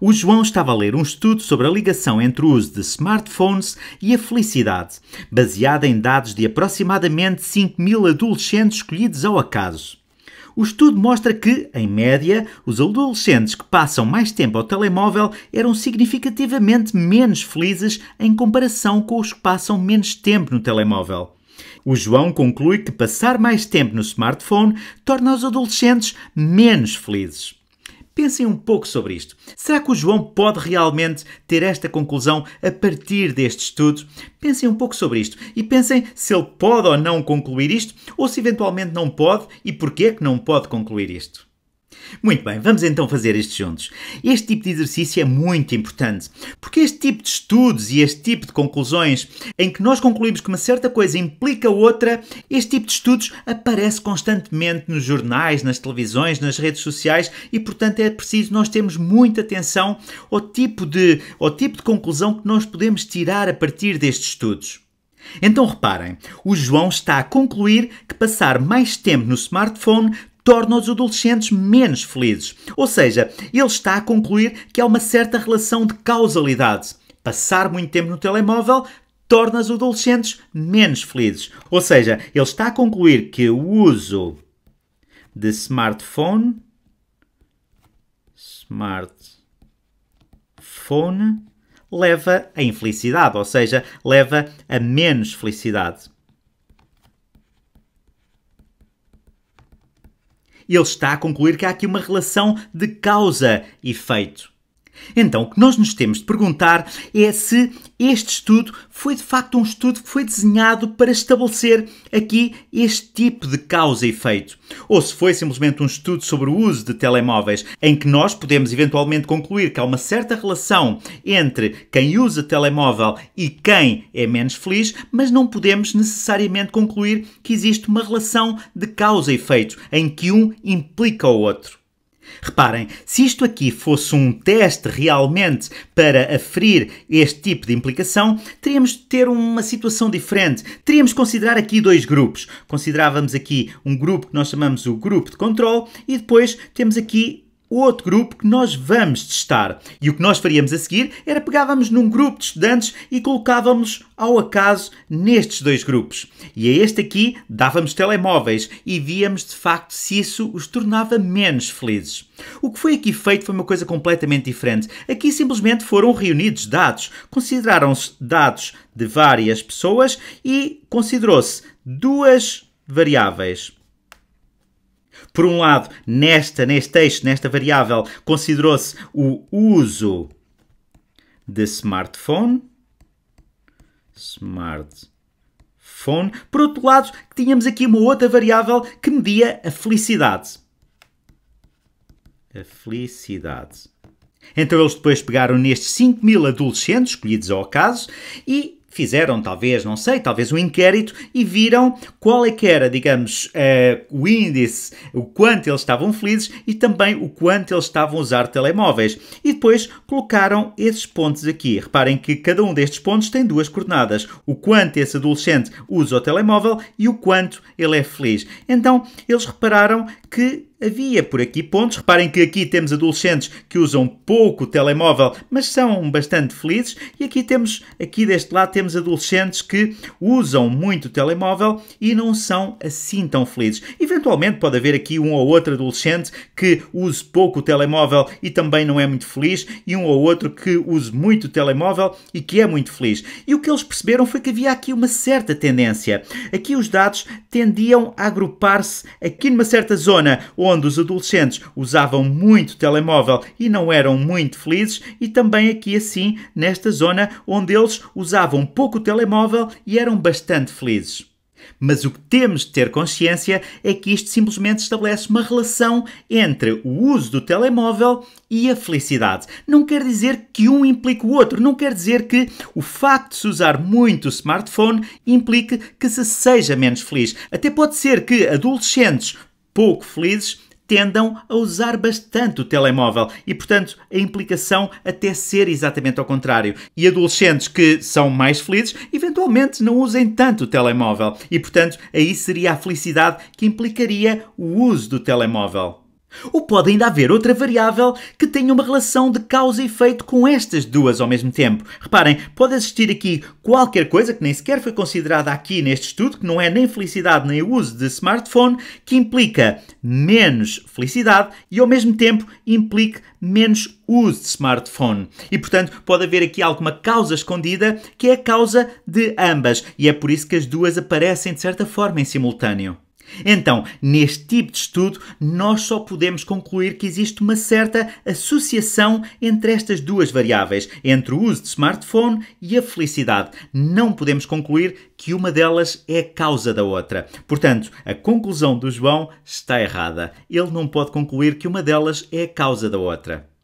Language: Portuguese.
o João estava a ler um estudo sobre a ligação entre o uso de smartphones e a felicidade, baseada em dados de aproximadamente 5 mil adolescentes escolhidos ao acaso. O estudo mostra que, em média, os adolescentes que passam mais tempo ao telemóvel eram significativamente menos felizes em comparação com os que passam menos tempo no telemóvel. O João conclui que passar mais tempo no smartphone torna os adolescentes menos felizes. Pensem um pouco sobre isto. Será que o João pode realmente ter esta conclusão a partir deste estudo? Pensem um pouco sobre isto e pensem se ele pode ou não concluir isto, ou se eventualmente não pode e porquê que não pode concluir isto. Muito bem, vamos então fazer estes juntos. Este tipo de exercício é muito importante, porque este tipo de estudos e este tipo de conclusões, em que nós concluímos que uma certa coisa implica outra, este tipo de estudos aparece constantemente nos jornais, nas televisões, nas redes sociais e, portanto, é preciso nós termos muita atenção ao tipo de, ao tipo de conclusão que nós podemos tirar a partir destes estudos. Então reparem, o João está a concluir que passar mais tempo no smartphone torna os adolescentes menos felizes. Ou seja, ele está a concluir que há uma certa relação de causalidade. Passar muito tempo no telemóvel torna os adolescentes menos felizes. Ou seja, ele está a concluir que o uso de smartphone smartphone leva à infelicidade, ou seja, leva a menos felicidade. ele está a concluir que há aqui uma relação de causa-efeito. Então, o que nós nos temos de perguntar é se este estudo foi de facto um estudo que foi desenhado para estabelecer aqui este tipo de causa e efeito, ou se foi simplesmente um estudo sobre o uso de telemóveis, em que nós podemos eventualmente concluir que há uma certa relação entre quem usa telemóvel e quem é menos feliz, mas não podemos necessariamente concluir que existe uma relação de causa e efeito, em que um implica o outro. Reparem, se isto aqui fosse um teste realmente para aferir este tipo de implicação, teríamos de ter uma situação diferente. Teríamos de considerar aqui dois grupos. Considerávamos aqui um grupo que nós chamamos o grupo de controle e depois temos aqui outro grupo que nós vamos testar. E o que nós faríamos a seguir era pegávamos num grupo de estudantes e colocávamos ao acaso nestes dois grupos. E a este aqui dávamos telemóveis e víamos de facto se isso os tornava menos felizes. O que foi aqui feito foi uma coisa completamente diferente. Aqui simplesmente foram reunidos dados, consideraram-se dados de várias pessoas e considerou-se duas variáveis por um lado, nesta, neste eixo, nesta variável, considerou-se o uso de smartphone. Smartphone. Por outro lado, tínhamos aqui uma outra variável que media a felicidade. A felicidade. Então eles depois pegaram nestes 5 mil adolescentes, escolhidos ao caso, e fizeram talvez, não sei, talvez um inquérito e viram qual é que era, digamos, uh, o índice, o quanto eles estavam felizes e também o quanto eles estavam a usar telemóveis. E depois colocaram esses pontos aqui. Reparem que cada um destes pontos tem duas coordenadas. O quanto esse adolescente usa o telemóvel e o quanto ele é feliz. Então, eles repararam que Havia por aqui pontos, reparem que aqui temos adolescentes que usam pouco telemóvel, mas são bastante felizes, e aqui temos, aqui deste lado temos adolescentes que usam muito telemóvel e não são assim tão felizes. Eventualmente pode haver aqui um ou outro adolescente que use pouco telemóvel e também não é muito feliz, e um ou outro que use muito telemóvel e que é muito feliz. E o que eles perceberam foi que havia aqui uma certa tendência. Aqui os dados tendiam a agrupar-se aqui numa certa zona, onde onde os adolescentes usavam muito telemóvel e não eram muito felizes, e também aqui assim, nesta zona onde eles usavam pouco telemóvel e eram bastante felizes. Mas o que temos de ter consciência é que isto simplesmente estabelece uma relação entre o uso do telemóvel e a felicidade. Não quer dizer que um implique o outro, não quer dizer que o facto de se usar muito o smartphone implique que se seja menos feliz. Até pode ser que adolescentes pouco felizes tendam a usar bastante o telemóvel e, portanto, a implicação até ser exatamente ao contrário. E adolescentes que são mais felizes, eventualmente não usem tanto o telemóvel e, portanto, aí seria a felicidade que implicaria o uso do telemóvel. Ou pode ainda haver outra variável que tenha uma relação de causa e efeito com estas duas ao mesmo tempo. Reparem, pode existir aqui qualquer coisa que nem sequer foi considerada aqui neste estudo, que não é nem felicidade nem o uso de smartphone, que implica menos felicidade e ao mesmo tempo implique menos uso de smartphone. E portanto pode haver aqui alguma causa escondida que é a causa de ambas, e é por isso que as duas aparecem de certa forma em simultâneo. Então, neste tipo de estudo, nós só podemos concluir que existe uma certa associação entre estas duas variáveis, entre o uso de smartphone e a felicidade. Não podemos concluir que uma delas é causa da outra. Portanto, a conclusão do João está errada. Ele não pode concluir que uma delas é causa da outra.